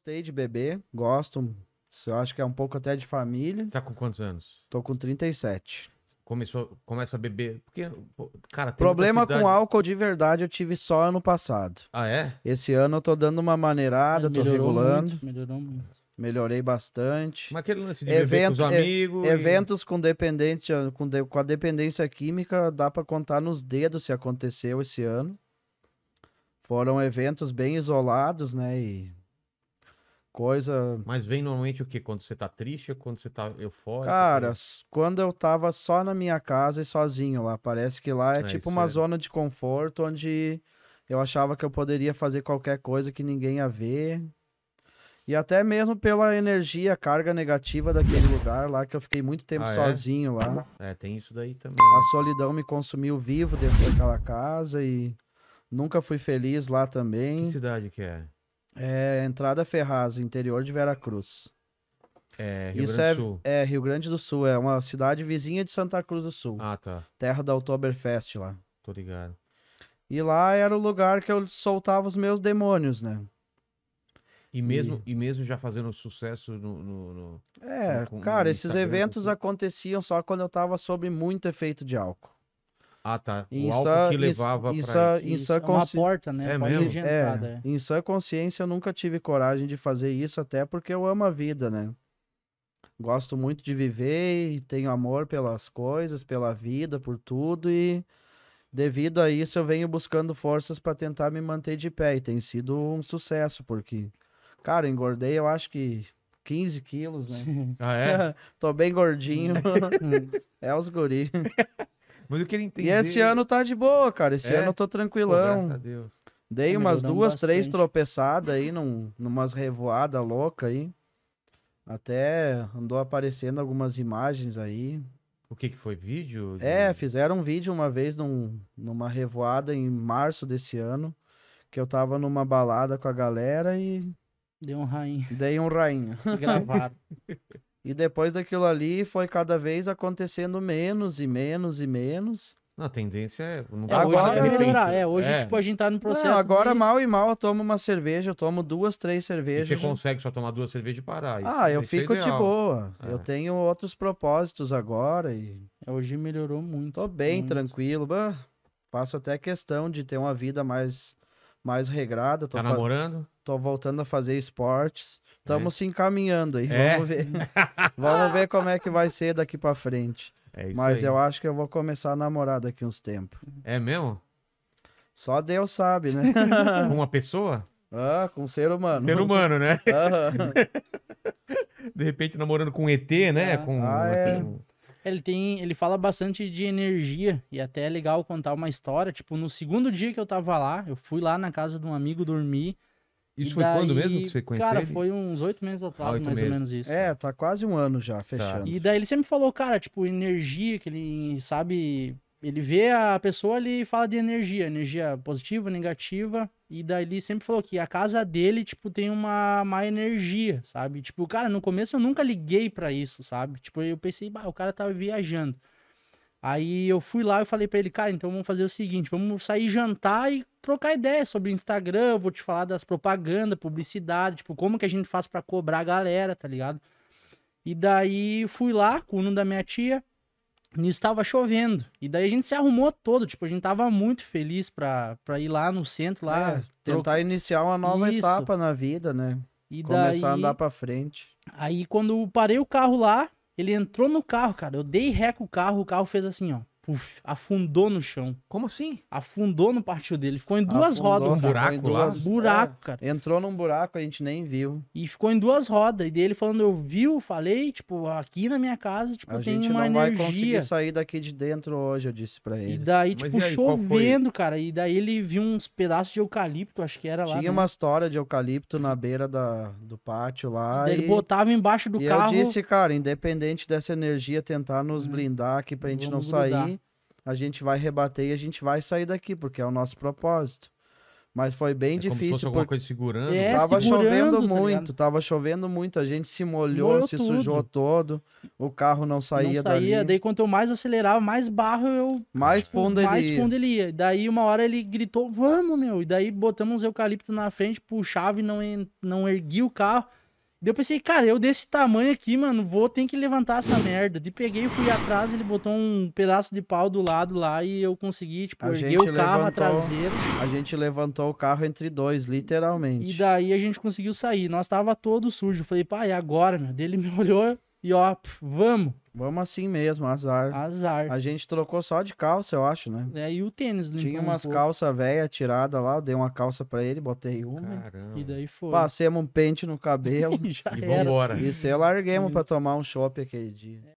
gostei de beber, gosto. Eu acho que é um pouco até de família. Tá com quantos anos? Tô com 37. Começou, começa a beber. Porque, cara, Problema com álcool de verdade eu tive só ano passado. Ah, é? Esse ano eu tô dando uma maneirada, tô regulando. Muito, melhorou muito melhorei bastante. Mas aquele lance de Evento, com os é, amigos. E... Eventos com dependente, com, de, com a dependência química, dá para contar nos dedos se aconteceu esse ano. Foram eventos bem isolados, né? E coisa. Mas vem normalmente o que? Quando você tá triste ou quando você tá eufórico? Cara, ou... quando eu tava só na minha casa e sozinho lá, parece que lá é, é tipo uma é. zona de conforto onde eu achava que eu poderia fazer qualquer coisa que ninguém ia ver. E até mesmo pela energia, carga negativa daquele lugar lá, que eu fiquei muito tempo ah, é? sozinho é? lá. É, tem isso daí também. A solidão me consumiu vivo dentro daquela casa e nunca fui feliz lá também. Que cidade que é? É, entrada Ferraz, interior de Veracruz. É, Rio Isso Grande é, do Sul. é Rio Grande do Sul, é uma cidade vizinha de Santa Cruz do Sul. Ah, tá. Terra da Oktoberfest lá. Tô ligado. E lá era o lugar que eu soltava os meus demônios, né? E mesmo, e... e mesmo já fazendo sucesso no. no, no é, no, cara, esses eventos assim? aconteciam só quando eu tava sob muito efeito de álcool. Ah, tá. O isso, álcool que levava isso, pra... isso, isso é consci... uma porta, né? É porta mesmo? É, é. Em sã consciência, eu nunca tive coragem de fazer isso, até porque eu amo a vida, né? Gosto muito de viver e tenho amor pelas coisas, pela vida, por tudo e... Devido a isso, eu venho buscando forças para tentar me manter de pé e tem sido um sucesso, porque, cara, engordei, eu acho que 15 quilos, né? ah, é? Tô bem gordinho. é os guris. Mas eu queria entender. E esse ano tá de boa, cara. Esse é? ano eu tô tranquilão. Pô, graças a Deus. Dei tá eu umas duas, bastante. três tropeçadas aí, num, numas revoadas louca aí. Até andou aparecendo algumas imagens aí. O que que foi? Vídeo? De... É, fizeram um vídeo uma vez num, numa revoada em março desse ano. Que eu tava numa balada com a galera e. Dei um rainha. Dei um rainha. Gravado. E depois daquilo ali foi cada vez acontecendo menos e menos e menos. A tendência é. Não é, agora, hoje tá melhorar. É, hoje é. Tipo, a gente tá no processo. agora, de... mal e mal, eu tomo uma cerveja, eu tomo duas, três cervejas. E você né? consegue só tomar duas cervejas e parar. Isso, ah, eu é fico é de boa. É. Eu tenho outros propósitos agora e. É, hoje melhorou muito. Tô bem, muito. tranquilo. Bah, faço até questão de ter uma vida mais mais regrada. Tô tá namorando? Tô voltando a fazer esportes. Estamos é. se encaminhando aí. É? Vamos ver. vamos ver como é que vai ser daqui para frente. É isso Mas aí. eu acho que eu vou começar a namorar daqui uns tempos. É mesmo? Só Deus sabe, né? com uma pessoa? Ah, com um ser humano. Ser humano, né? Uhum. De repente namorando com um ET, né? É. Com ah, é. assim, é. Ele tem, ele fala bastante de energia e até é legal contar uma história, tipo, no segundo dia que eu tava lá, eu fui lá na casa de um amigo dormir. Isso foi quando mesmo que você conheceu Cara, ele? foi uns oito meses atrás, ah, mais meses. ou menos isso. É, tá quase um ano já, fechando. Tá. E daí ele sempre falou, cara, tipo, energia, que ele sabe ele vê a pessoa ali e fala de energia, energia positiva, negativa. E daí ele sempre falou que a casa dele, tipo, tem uma má energia, sabe? Tipo, cara, no começo eu nunca liguei para isso, sabe? Tipo, eu pensei, bah, o cara tava tá viajando. Aí eu fui lá e falei para ele, cara, então vamos fazer o seguinte, vamos sair jantar e trocar ideia sobre o Instagram, vou te falar das propagandas, publicidade, tipo, como que a gente faz para cobrar a galera, tá ligado? E daí fui lá com o da minha tia, Nisso estava chovendo. E daí a gente se arrumou todo. Tipo, a gente tava muito feliz pra, pra ir lá no centro, lá. É, tentar troca... iniciar uma nova Isso. etapa na vida, né? E Começar a andar pra frente. Aí quando parei o carro lá, ele entrou no carro, cara. Eu dei ré com o carro, o carro fez assim, ó. Puf, afundou no chão. Como assim? Afundou no partido dele. Ficou em duas afundou, rodas. Um buraco lá? Duas... Buraco, é, cara. Entrou num buraco, a gente nem viu. E ficou em duas rodas. E dele falando, eu vi, eu falei, tipo, aqui na minha casa, tipo, a tem uma energia. A gente não vai conseguir sair daqui de dentro hoje, eu disse pra ele. E daí, Mas tipo, e aí, chovendo, cara. E daí ele viu uns pedaços de eucalipto, acho que era lá. Tinha né? uma história de eucalipto na beira da, do pátio lá. E, e... ele botava embaixo do e carro. eu disse, cara, independente dessa energia, tentar nos é. blindar aqui pra gente Vamos não sair a gente vai rebater e a gente vai sair daqui, porque é o nosso propósito. Mas foi bem é difícil. Como se fosse alguma coisa segurando. É, tava segurando, chovendo tá muito, tava chovendo muito. A gente se molhou, Molhou se tudo. sujou todo. O carro não saía, não saía dali. Daí quanto eu mais acelerava, mais barro eu... Mais tipo, fundo mais ele ia. fundo ele ia. Daí uma hora ele gritou, vamos, meu. E daí botamos eucalipto na frente, puxava e não, não erguia o carro. Daí eu pensei, cara, eu desse tamanho aqui, mano, vou ter que levantar essa hum. merda. De peguei, fui atrás, ele botou um pedaço de pau do lado lá e eu consegui, tipo, a o carro, levantou, a A gente levantou o carro entre dois, literalmente. E daí a gente conseguiu sair. Nós tava todo sujo. Falei, pai, agora, meu? Daí ele me olhou, e ó, pf, vamos. Vamos assim mesmo, azar. Azar. A gente trocou só de calça, eu acho, né? É, e o tênis né? Tinha umas um calças velha tirada lá, eu dei uma calça para ele, botei uma. Caramba. E daí foi. Passemos um pente no cabelo. e, e vambora. E se larguemos pra tomar um shopping aquele dia.